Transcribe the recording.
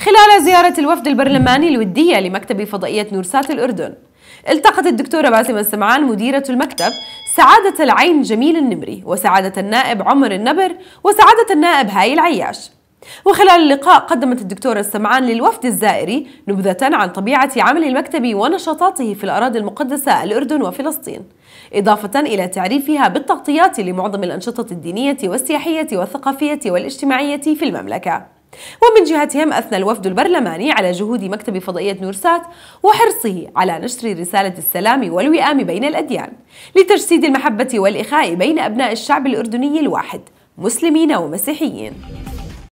خلال زيارة الوفد البرلماني الودية لمكتب فضائية نورسات الأردن التقت الدكتورة باسمة السمعان مديرة المكتب سعادة العين جميل النمري وسعادة النائب عمر النبر وسعادة النائب هاي العياش وخلال اللقاء قدمت الدكتورة السمعان للوفد الزائري نبذة عن طبيعة عمل المكتب ونشاطاته في الأراضي المقدسة الأردن وفلسطين إضافة إلى تعريفها بالتغطيات لمعظم الأنشطة الدينية والسياحية والثقافية والاجتماعية في المملكة ومن جهتهم أثنى الوفد البرلماني على جهود مكتب فضائية نورسات وحرصه على نشر رسالة السلام والوئام بين الأديان لتجسيد المحبة والإخاء بين أبناء الشعب الأردني الواحد مسلمين ومسيحيين